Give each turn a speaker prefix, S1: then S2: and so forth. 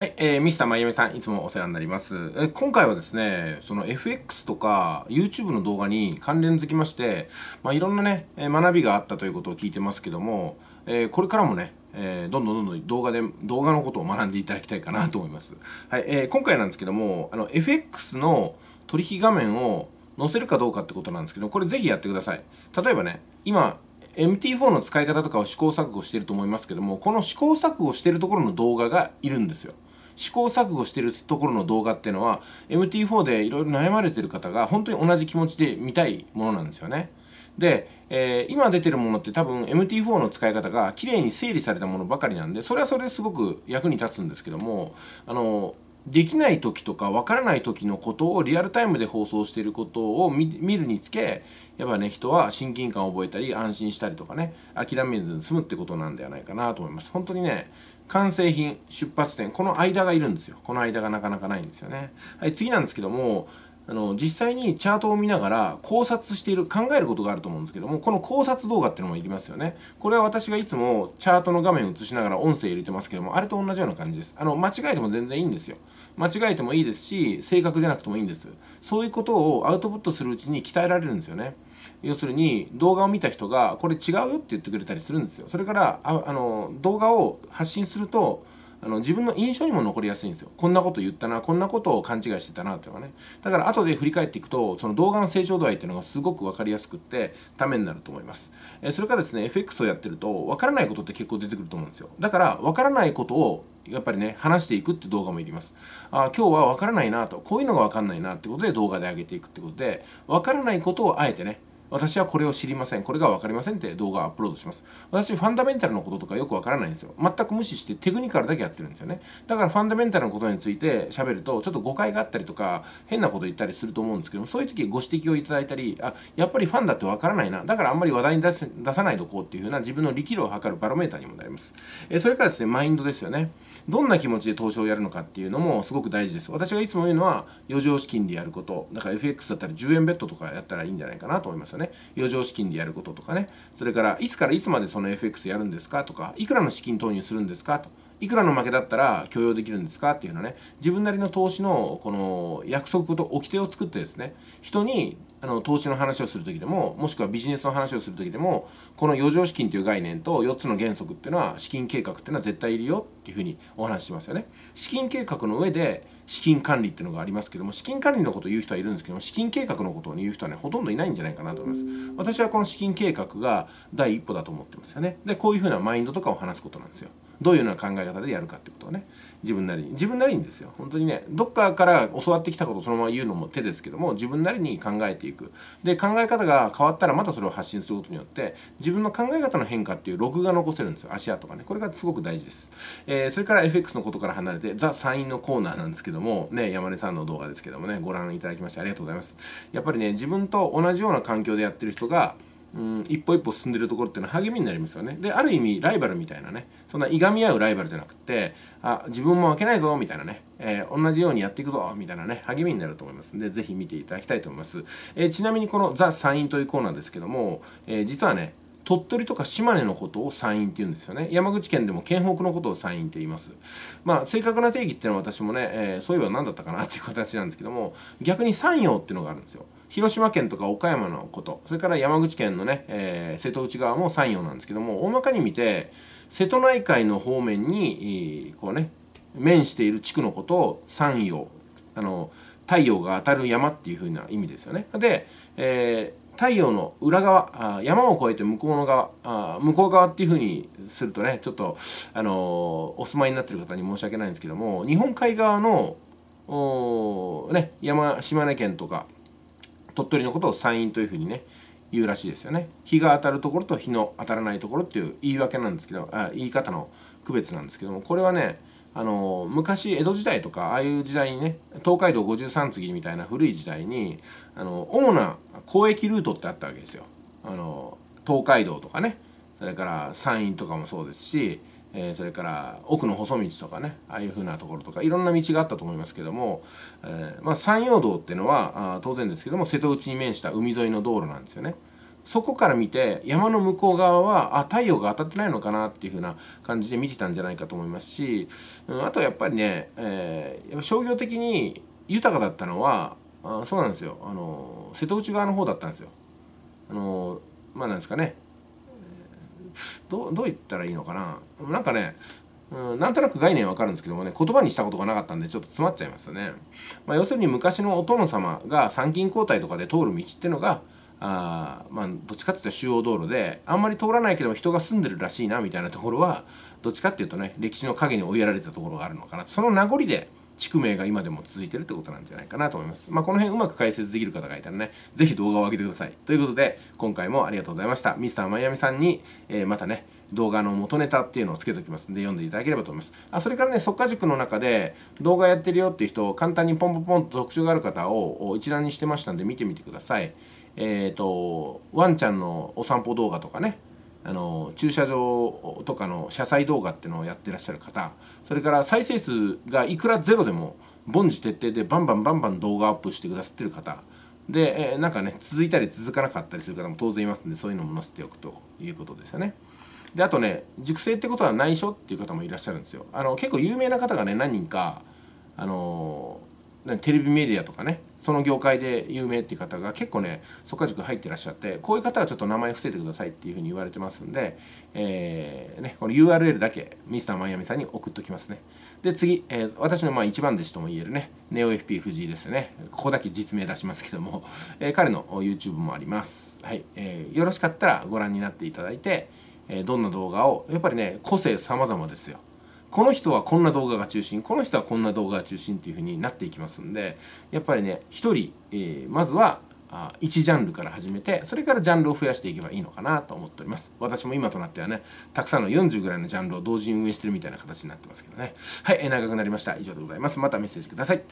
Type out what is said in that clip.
S1: はい、えー、ミスターまゆみさん、いつもお世話になります。え今回はですね、その FX とか YouTube の動画に関連づきまして、まあ、いろんなね、え学びがあったということを聞いてますけども、えー、これからもね、えー、どんどんどんどん動画で、動画のことを学んでいただきたいかなと思います。はい、えー、今回なんですけども、あの、FX の取引画面を載せるかどうかってことなんですけど、これぜひやってください。例えばね、今、MT4 の使い方とかを試行錯誤してると思いますけども、この試行錯誤してるところの動画がいるんですよ。試行錯誤してるところの動画っていうのは MT4 でいろいろ悩まれてる方が本当に同じ気持ちで見たいものなんですよね。で、えー、今出てるものって多分 MT4 の使い方が綺麗に整理されたものばかりなんで、それはそれですごく役に立つんですけども、あの、できない時とか分からない時のことをリアルタイムで放送していることを見るにつけやっぱね人は親近感を覚えたり安心したりとかね諦めずに済むってことなんではないかなと思います本当にね完成品出発点この間がいるんですよこの間がなかなかないんですよねはい次なんですけどもあの実際にチャートを見ながら考察している考えることがあると思うんですけどもこの考察動画っていうのもいりますよねこれは私がいつもチャートの画面を映しながら音声入れてますけどもあれと同じような感じですあの間違えても全然いいんですよ間違えてもいいですし正確じゃなくてもいいんですそういうことをアウトプットするうちに鍛えられるんですよね要するに動画を見た人がこれ違うよって言ってくれたりするんですよそれからあの動画を発信するとあの自分の印象にも残りやすいんですよこんなこと言ったなこんなことを勘違いしてたなというかねだから後で振り返っていくとその動画の成長度合いっていうのがすごく分かりやすくってためになると思います、えそれからですね FX をやってると分からないことって結構出てくると思うんですよだから分からないことをやっぱりね、話していくって動画もいります。あ今日は分からないなと、こういうのが分かんないなってことで動画で上げていくってことで、分からないことをあえてね、私はこれを知りません。これが分かりませんって動画をアップロードします。私、ファンダメンタルのこととかよく分からないんですよ。全く無視してテクニカルだけやってるんですよね。だからファンダメンタルのことについて喋ると、ちょっと誤解があったりとか、変なこと言ったりすると思うんですけども、そういう時ご指摘をいただいたり、あ、やっぱりファンだって分からないな。だからあんまり話題に出す出さないとこうっていうふうな自分の力量を測るバロメーターにもなります。えそれからですね、マインドですよね。どんな気持ちで投資をやるのかっていうのもすごく大事です私がいつも言うのは余剰資金でやることだから FX だったら10円ベッドとかやったらいいんじゃないかなと思いますよね余剰資金でやることとかねそれからいつからいつまでその FX やるんですかとかいくらの資金投入するんですかといくらの負けだったら許容できるんですかっていうのね、自分なりの投資の、この、約束と掟を作ってですね、人に、あの、投資の話をするときでも、もしくはビジネスの話をするときでも、この余剰資金という概念と4つの原則っていうのは、資金計画っていうのは絶対いるよっていうふうにお話ししますよね。資金計画の上で、資金管理っていうのがありますけども資金管理のことを言う人はいるんですけども資金計画のことを言う人はねほとんどいないんじゃないかなと思います私はこの資金計画が第一歩だと思ってますよねでこういうふうなマインドとかを話すことなんですよどういうような考え方でやるかってことをね自分なりに自分なりにですよ本当にねどっかから教わってきたことをそのまま言うのも手ですけども自分なりに考えていくで考え方が変わったらまたそれを発信することによって自分の考え方の変化っていう録画残せるんですよ足跡がねこれがすごく大事です、えー、それから FX のことから離れてザ・サインのコーナーなんですけどもね山根さんの動画ですけどもねご覧いただきましてありがとうございますやっぱりね自分と同じような環境でやってる人がうん一歩一歩進んでるところっていうのは励みになりますよねである意味ライバルみたいなねそんないがみ合うライバルじゃなくてあ自分も負けないぞみたいなね、えー、同じようにやっていくぞみたいなね励みになると思いますんでぜひ見ていただきたいと思います、えー、ちなみにこの「ザ・サイン」というコーナーですけども、えー、実はね鳥取とか島根のことを山陰って言うんですよね。山口県でも県北のことを山陰って言います。まあ、正確な定義っていうのは私もね、えー、そういえば何だったかなっていう形なんですけども、逆に山陽っていうのがあるんですよ。広島県とか岡山のこと、それから山口県のね、えー、瀬戸内側も山陽なんですけども、大まかに見て、瀬戸内海の方面に、こうね、面している地区のことを山陽、あの、太陽が当たる山っていう風な意味ですよね。で、えー太陽の裏側山を越えて向こうの側あ向こう側っていう風にするとねちょっと、あのー、お住まいになってる方に申し訳ないんですけども日本海側の、ね、山島根県とか鳥取のことを山陰というふうにね言うらしいですよね日が当たるところと日の当たらないところっていう言い訳なんですけどあ言い方の区別なんですけどもこれはねあの昔江戸時代とかああいう時代にね東海道五十三次みたいな古い時代にあの主な交易ルートってあったわけですよ。あの東海道とかねそれから山陰とかもそうですしえー、それから奥の細道とかねああいう風なところとかいろんな道があったと思いますけども、えー、まあ、山陽道っていうのはあ当然ですけども瀬戸内に面した海沿いの道路なんですよね。そこから見て山の向こう側はあ太陽が当たってないのかなっていう風な感じで見てたんじゃないかと思いますし、うん、あとやっぱりね、えー、やっぱ商業的に豊かだったのはあそうなんですよあの瀬戸内側の方だったんですよ。あのまあなんですかねどどう言ったらいいのかななんかねうん、なんとなく概念わかるんですけどもね、言葉にしたことがなかったんで、ちょっと詰まっちゃいますよね。まあ、要するに昔のお殿様が参勤交代とかで通る道ってのが、あまあ、どっちかっていうと主要道路で、あんまり通らないけど人が住んでるらしいな、みたいなところは、どっちかっていうとね、歴史の陰に追いやられたところがあるのかな。その名残で、地区名が今でも続いてるってことなんじゃないかなと思います。まあ、この辺うまく解説できる方がいたらね、是非動画を上げてください。ということで、今回もありがとうございました。ミスターマイアミさんに、えー、またね、動画の元ネタっていうのをつけておきますんで読んでいただければと思います。あ、それからね、即可塾の中で動画やってるよっていう人を簡単にポンポンポンと特徴がある方を一覧にしてましたんで見てみてください。えっ、ー、と、ワンちゃんのお散歩動画とかね、あの駐車場とかの車載動画っていうのをやってらっしゃる方それから再生数がいくらゼロでも凡事徹底でバンバンバンバン動画アップしてくださってる方で、えなんかね続いたり続かなかったりする方も当然いますんでそういうのも載せておくということですよね。であとね熟成ってことは内緒っていう方もいらっしゃるんですよ。あの結構有名な方がね何人かあのテレビメディアとかねその業界で有名っていう方が結構ね速稼塾入ってらっしゃってこういう方はちょっと名前伏せてくださいっていうふうに言われてますんで、えーね、この URL だけミスターマイアミさんに送っときますねで次、えー、私のまあ一番弟子とも言えるねネオ FP 藤井ですねここだけ実名出しますけども、えー、彼の YouTube もあります、はいえー、よろしかったらご覧になっていただいて、えー、どんな動画をやっぱりね個性様々ですよこの人はこんな動画が中心この人はこんな動画が中心っていう風になっていきますんでやっぱりね1人、えー、まずはあ1ジャンルから始めてそれからジャンルを増やしていけばいいのかなと思っております私も今となってはねたくさんの40ぐらいのジャンルを同時に運営してるみたいな形になってますけどねはい、えー、長くなりました以上でございますまたメッセージください